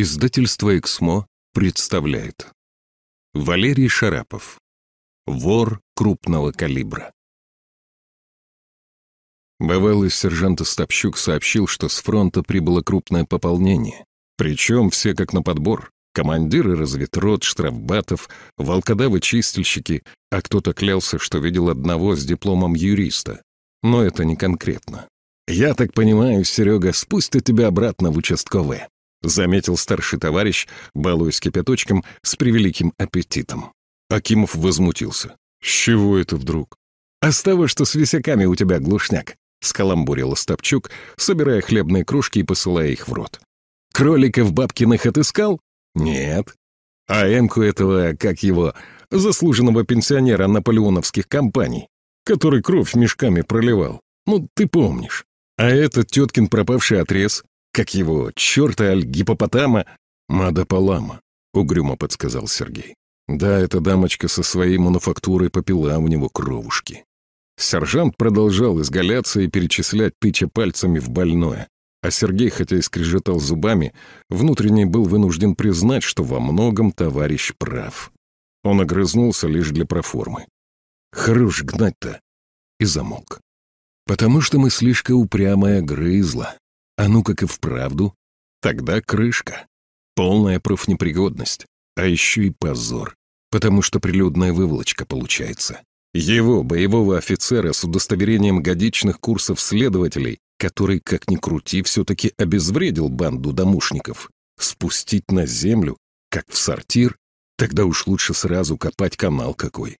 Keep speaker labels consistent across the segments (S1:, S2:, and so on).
S1: Издательство «Эксмо» представляет Валерий Шарапов Вор крупного калибра Бывалый сержант Остапщук сообщил, что с фронта прибыло крупное пополнение. Причем все как на подбор. Командиры разведрот, штрафбатов, волкодавы-чистильщики, а кто-то клялся, что видел одного с дипломом юриста. Но это не конкретно. «Я так понимаю, Серега, спустят тебя обратно в участковые», — заметил старший товарищ, балуясь кипяточком с превеликим аппетитом. Акимов возмутился. «С чего это вдруг?» «А с того, что с висяками у тебя глушняк», — скаламбурил Остапчук, собирая хлебные кружки и посылая их в рот. «Кроликов бабкиных отыскал? Нет. А эмку этого, как его, заслуженного пенсионера наполеоновских компаний, который кровь мешками проливал. Ну, ты помнишь. А этот теткин пропавший отрез как его, черта аль гипопотама, мадапалама, угрюмо подсказал Сергей. Да, эта дамочка со своей мануфактурой попила у него кровушки. Сержант продолжал изгаляться и перечислять, тыча пальцами в больное. А Сергей, хотя и скрежетал зубами, внутренне был вынужден признать, что во многом товарищ прав. Он огрызнулся лишь для проформы. «Хорош гнать-то!» и замолк. «Потому что мы слишком упрямая грызла», а ну как и вправду, тогда крышка. Полная профнепригодность, а еще и позор, потому что прилюдная выволочка получается. Его, боевого офицера с удостоверением годичных курсов следователей, который, как ни крути, все-таки обезвредил банду домушников, спустить на землю, как в сортир, тогда уж лучше сразу копать канал какой.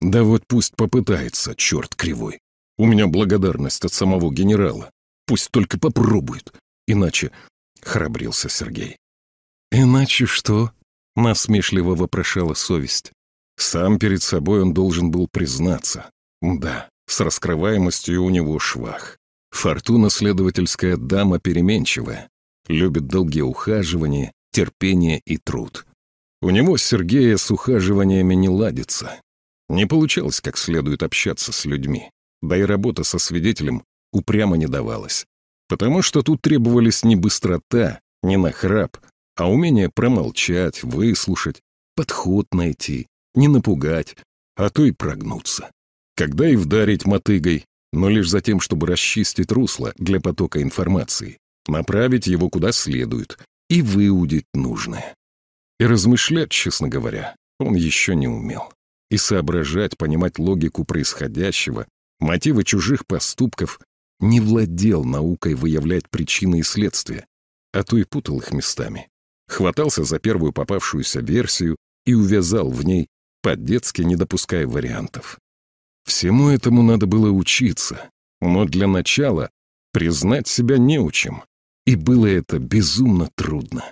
S1: Да вот пусть попытается, черт кривой. У меня благодарность от самого генерала пусть только попробует. Иначе... Храбрился Сергей. Иначе что? Насмешливо вопрошала совесть. Сам перед собой он должен был признаться. Да, с раскрываемостью у него швах. Фортуна следовательская дама переменчивая. Любит долгие ухаживания, терпение и труд. У него Сергея с ухаживаниями не ладится. Не получалось как следует общаться с людьми. Да и работа со свидетелем упрямо не давалось. Потому что тут требовались не быстрота, не нахрап, а умение промолчать, выслушать, подход найти, не напугать, а то и прогнуться. Когда и вдарить мотыгой, но лишь за тем, чтобы расчистить русло для потока информации, направить его куда следует и выудить нужное. И размышлять, честно говоря, он еще не умел. И соображать, понимать логику происходящего, мотивы чужих поступков не владел наукой выявлять причины и следствия, а то и путал их местами. Хватался за первую попавшуюся версию и увязал в ней, по-детски не допуская вариантов. Всему этому надо было учиться, но для начала признать себя неучим, и было это безумно трудно.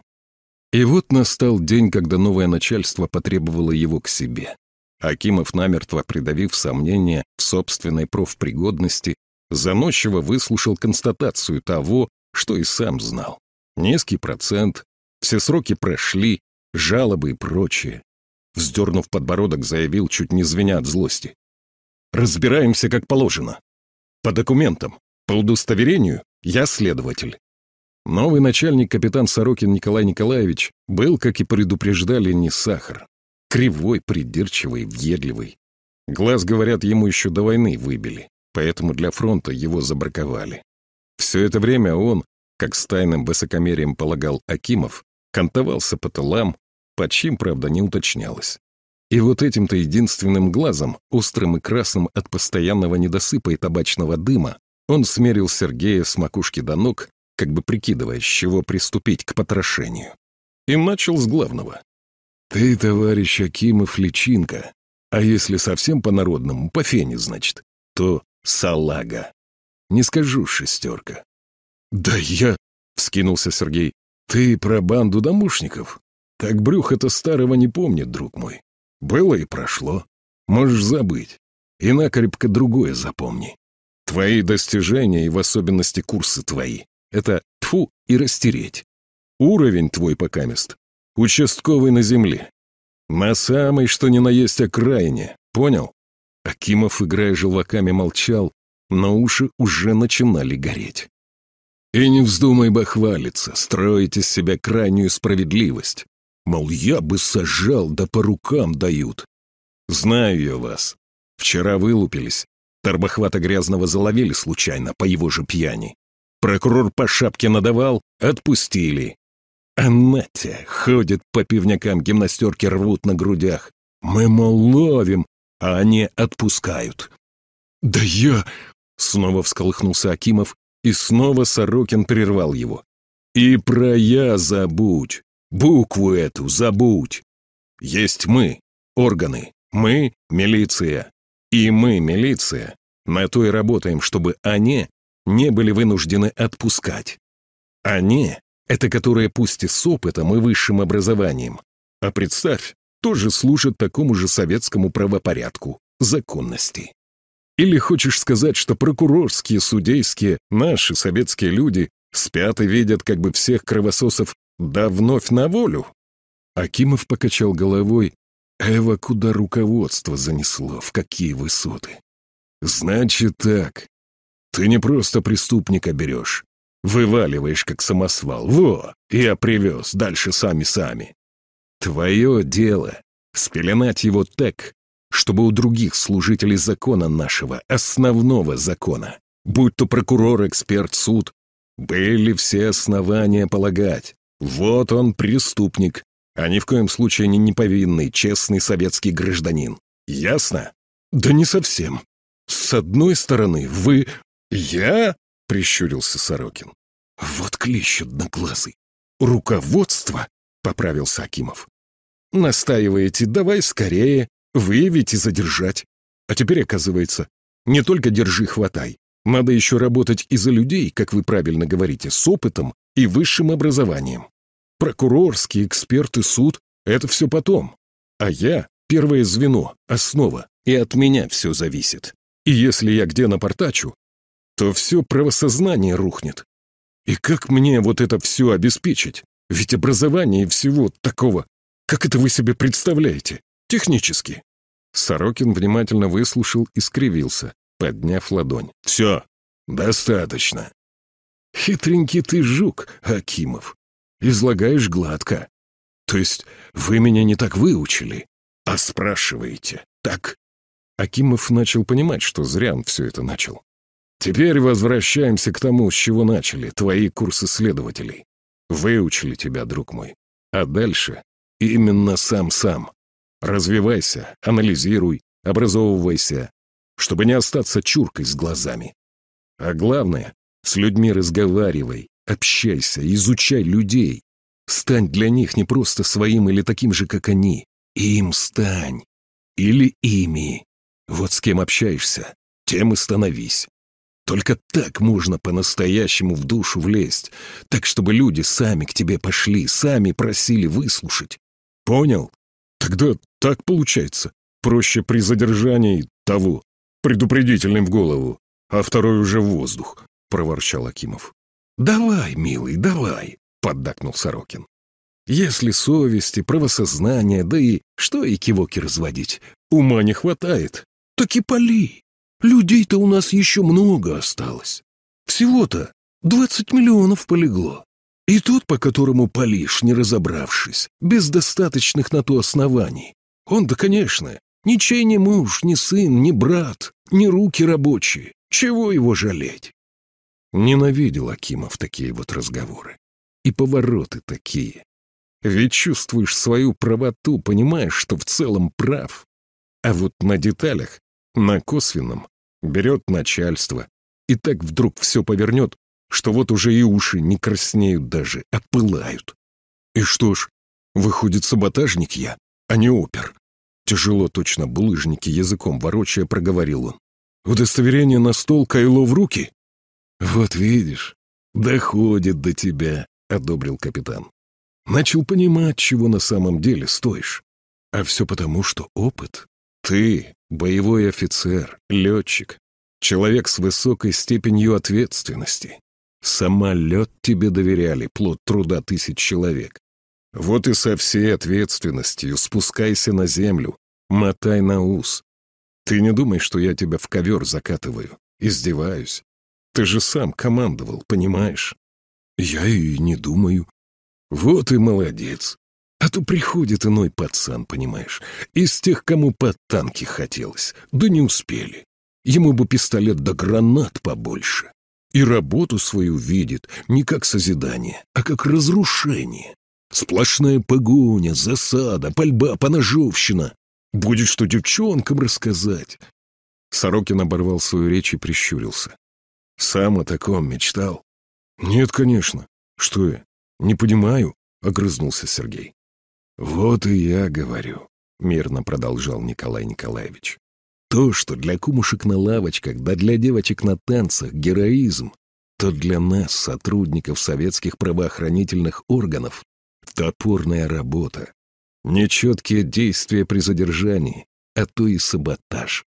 S1: И вот настал день, когда новое начальство потребовало его к себе. Акимов, намертво придавив сомнения в собственной профпригодности, заносчиво выслушал констатацию того, что и сам знал. Низкий процент, все сроки прошли, жалобы и прочее. Вздернув подбородок, заявил, чуть не звеня от злости. «Разбираемся как положено. По документам, по удостоверению я следователь». Новый начальник капитан Сорокин Николай Николаевич был, как и предупреждали, не сахар. Кривой, придирчивый, въедливый. Глаз, говорят, ему еще до войны выбили поэтому для фронта его забраковали. Все это время он, как с тайным высокомерием полагал Акимов, кантовался по тылам, под чем, правда, не уточнялось. И вот этим-то единственным глазом, острым и красным от постоянного недосыпа и табачного дыма, он смерил Сергея с макушки до ног, как бы прикидывая, с чего приступить к потрошению. И начал с главного. «Ты, товарищ Акимов, личинка, а если совсем по-народному, по фене, значит, то салага. Не скажу шестерка. Да я... Вскинулся Сергей. Ты про банду домушников? Так брюх это старого не помнит, друг мой. Было и прошло. Можешь забыть. И накрепко другое запомни. Твои достижения и в особенности курсы твои. Это тфу и растереть. Уровень твой покамест. Участковый на земле. На самой, что ни на есть окраине. Понял? Акимов, играя желваками, молчал, но уши уже начинали гореть. «И не вздумай бахвалиться, строить из себя крайнюю справедливость. Мол, я бы сажал, да по рукам дают. Знаю я вас. Вчера вылупились. Торбохвата грязного заловили случайно, по его же пьяни. Прокурор по шапке надавал, отпустили. А Натя ходит по пивнякам, гимнастерки рвут на грудях. Мы, мол, ловим, а не отпускают. «Да я...» — снова всколыхнулся Акимов, и снова Сорокин прервал его. «И про «я» забудь, букву эту забудь. Есть мы, органы, мы — милиция, и мы — милиция. На то и работаем, чтобы они не были вынуждены отпускать. Они — это которые пусть и с опытом и высшим образованием. А представь, тоже служат такому же советскому правопорядку, законности. Или хочешь сказать, что прокурорские, судейские, наши советские люди спят и видят как бы всех кровососов да вновь на волю? Акимов покачал головой. Эва, куда руководство занесло, в какие высоты? Значит так, ты не просто преступника берешь, вываливаешь как самосвал. Во, я привез, дальше сами-сами. Твое дело — спеленать его так, чтобы у других служителей закона нашего, основного закона, будь то прокурор, эксперт, суд, были все основания полагать. Вот он преступник, а ни в коем случае не неповинный, честный советский гражданин. Ясно? Да не совсем. С одной стороны, вы... Я? Прищурился Сорокин. Вот клещ одноглазый. Руководство поправился Акимов. «Настаиваете, давай скорее, выявить и задержать. А теперь, оказывается, не только держи, хватай. Надо еще работать и за людей, как вы правильно говорите, с опытом и высшим образованием. Прокурорский, эксперты, суд — это все потом. А я — первое звено, основа, и от меня все зависит. И если я где напортачу, то все правосознание рухнет. И как мне вот это все обеспечить? Ведь образование и всего такого. Как это вы себе представляете? Технически. Сорокин внимательно выслушал и скривился, подняв ладонь. «Все, достаточно». «Хитренький ты жук, Акимов. Излагаешь гладко. То есть вы меня не так выучили, а спрашиваете. Так?» Акимов начал понимать, что зря он все это начал. «Теперь возвращаемся к тому, с чего начали, твои курсы следователей. Выучили тебя, друг мой. А дальше именно сам-сам. Развивайся, анализируй, образовывайся, чтобы не остаться чуркой с глазами. А главное, с людьми разговаривай, общайся, изучай людей. Стань для них не просто своим или таким же, как они. Им стань. Или ими. Вот с кем общаешься, тем и становись. Только так можно по-настоящему в душу влезть, так чтобы люди сами к тебе пошли, сами просили выслушать. Понял? Тогда так получается. Проще при задержании того, предупредительным в голову, а второй уже в воздух, — проворчал Акимов. «Давай, милый, давай», — поддакнул Сорокин. «Если совести, правосознания, да и что и кивоки разводить, ума не хватает, так и пали». Людей-то у нас еще много осталось. Всего-то двадцать миллионов полегло. И тот, по которому палишь, не разобравшись, без достаточных на то оснований. Он-то, конечно, ничей не муж, ни сын, ни брат, ни руки рабочие. Чего его жалеть? Ненавидел Акимов такие вот разговоры. И повороты такие. Ведь чувствуешь свою правоту, понимаешь, что в целом прав. А вот на деталях на косвенном берет начальство. И так вдруг все повернет, что вот уже и уши не краснеют даже, а пылают. И что ж, выходит, саботажник я, а не опер. Тяжело точно булыжники языком ворочая проговорил он. Удостоверение на стол, кайло в руки? Вот видишь, доходит до тебя, одобрил капитан. Начал понимать, чего на самом деле стоишь. А все потому, что опыт. Ты Боевой офицер, летчик, человек с высокой степенью ответственности. Самолет тебе доверяли, плод труда тысяч человек. Вот и со всей ответственностью спускайся на землю, мотай на ус. Ты не думай, что я тебя в ковер закатываю, издеваюсь. Ты же сам командовал, понимаешь? Я и не думаю. Вот и молодец. А то приходит иной пацан, понимаешь, из тех, кому под танки хотелось, да не успели. Ему бы пистолет да гранат побольше. И работу свою видит не как созидание, а как разрушение. Сплошная погоня, засада, пальба, поножовщина. Будет что девчонкам рассказать. Сорокин оборвал свою речь и прищурился. Сам о таком мечтал? Нет, конечно. Что я? Не понимаю, огрызнулся Сергей. «Вот и я говорю», — мирно продолжал Николай Николаевич. «То, что для кумушек на лавочках, да для девочек на танцах героизм, то для нас, сотрудников советских правоохранительных органов, топорная работа, нечеткие действия при задержании, а то и саботаж.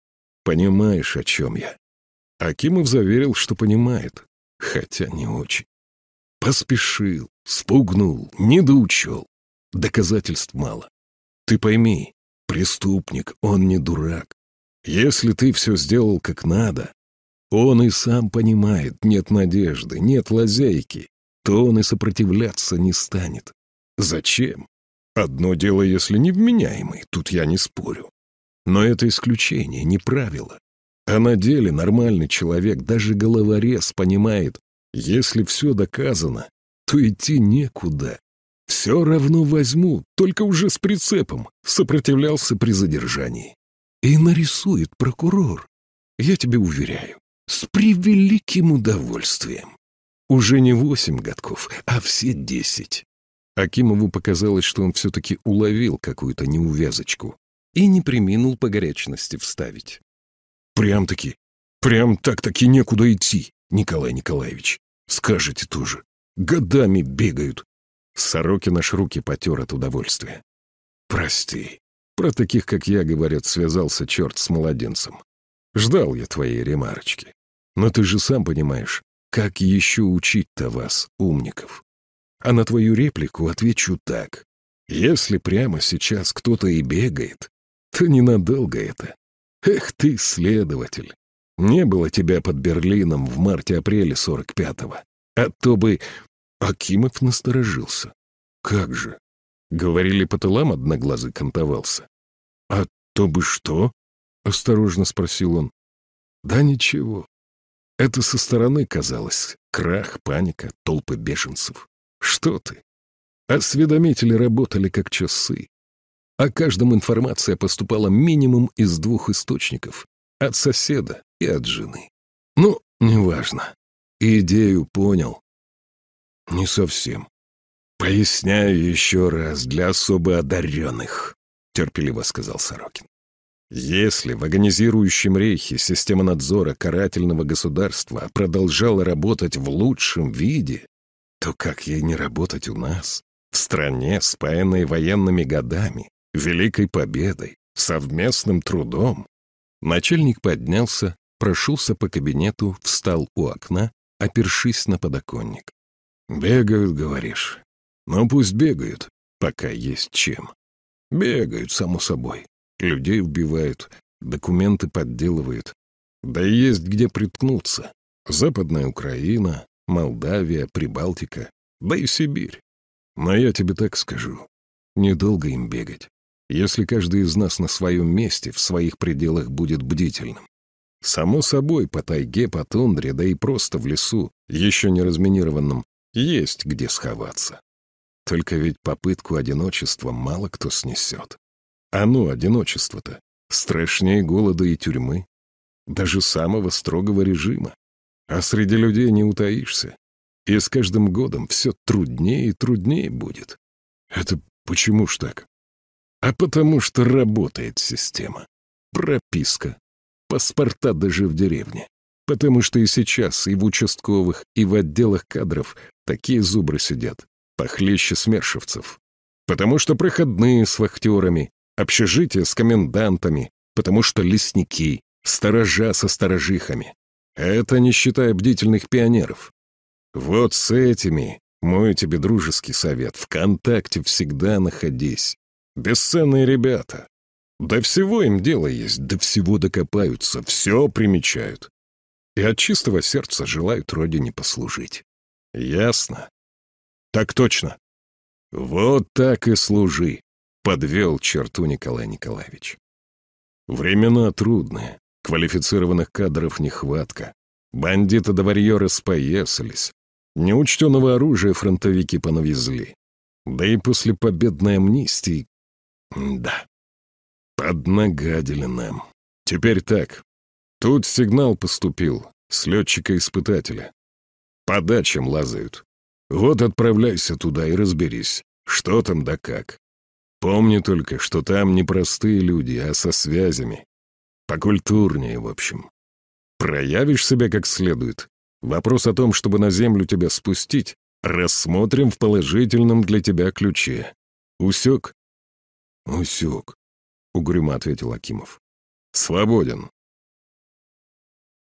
S1: Понимаешь, о чем я?» Акимов заверил, что понимает, хотя не очень. Поспешил, спугнул, недоучел доказательств мало. Ты пойми, преступник, он не дурак. Если ты все сделал как надо, он и сам понимает, нет надежды, нет лазейки, то он и сопротивляться не станет. Зачем? Одно дело, если невменяемый, тут я не спорю. Но это исключение, не правило. А на деле нормальный человек, даже головорез, понимает, если все доказано, то идти некуда. «Все равно возьму, только уже с прицепом», — сопротивлялся при задержании. «И нарисует прокурор, я тебе уверяю, с превеликим удовольствием. Уже не восемь годков, а все десять». Акимову показалось, что он все-таки уловил какую-то неувязочку и не приминул по горячности вставить. «Прям-таки, прям так-таки некуда идти, Николай Николаевич. Скажете тоже. Годами бегают, Сорокин аж руки потер от удовольствия. «Прости. Про таких, как я, говорят, связался черт с младенцем. Ждал я твоей ремарочки. Но ты же сам понимаешь, как еще учить-то вас, умников? А на твою реплику отвечу так. Если прямо сейчас кто-то и бегает, то ненадолго это. Эх ты, следователь! Не было тебя под Берлином в марте-апреле 45-го. А то бы Акимов насторожился. «Как же?» Говорили, по тылам одноглазый кантовался. «А то бы что?» — осторожно спросил он. «Да ничего. Это со стороны казалось. Крах, паника, толпы беженцев. Что ты? Осведомители работали как часы. О каждом информация поступала минимум из двух источников. От соседа и от жены. Ну, неважно. Идею понял, не совсем. Поясняю еще раз для особо одаренных, терпеливо сказал Сорокин. Если в агонизирующем рейхе система надзора карательного государства продолжала работать в лучшем виде, то как ей не работать у нас? В стране, спаянной военными годами, великой победой, совместным трудом. Начальник поднялся, прошелся по кабинету, встал у окна, опершись на подоконник. «Бегают, говоришь? Ну пусть бегают, пока есть чем. Бегают, само собой. Людей убивают, документы подделывают. Да и есть где приткнуться. Западная Украина, Молдавия, Прибалтика, да и Сибирь. Но я тебе так скажу. Недолго им бегать. Если каждый из нас на своем месте, в своих пределах будет бдительным. Само собой, по тайге, по тундре, да и просто в лесу, еще не разминированном, есть где сховаться. Только ведь попытку одиночества мало кто снесет. Оно, а ну, одиночество-то, страшнее голода и тюрьмы, даже самого строгого режима. А среди людей не утаишься. И с каждым годом все труднее и труднее будет. Это почему ж так? А потому что работает система. Прописка. Паспорта даже в деревне. Потому что и сейчас и в участковых, и в отделах кадров Такие зубры сидят, похлеще смершевцев. Потому что проходные с вахтерами, общежитие с комендантами, потому что лесники, сторожа со сторожихами. Это не считая бдительных пионеров. Вот с этими, мой тебе дружеский совет, ВКонтакте всегда находись. Бесценные ребята. Да всего им дело есть, до да всего докопаются, все примечают. И от чистого сердца желают родине послужить. Ясно. Так точно. Вот так и служи, подвел черту Николай Николаевич. Времена трудные, квалифицированных кадров нехватка. Бандиты да варьеры споясались. Неучтенного оружия фронтовики понавезли. Да и после победной амнистии... Да. Поднагадили нам. Теперь так. Тут сигнал поступил с летчика-испытателя по дачам лазают. Вот отправляйся туда и разберись, что там да как. Помни только, что там не простые люди, а со связями. Покультурнее, в общем. Проявишь себя как следует. Вопрос о том, чтобы на землю тебя спустить, рассмотрим в положительном для тебя ключе. Усек? Усек, — угрюмо ответил Акимов. Свободен.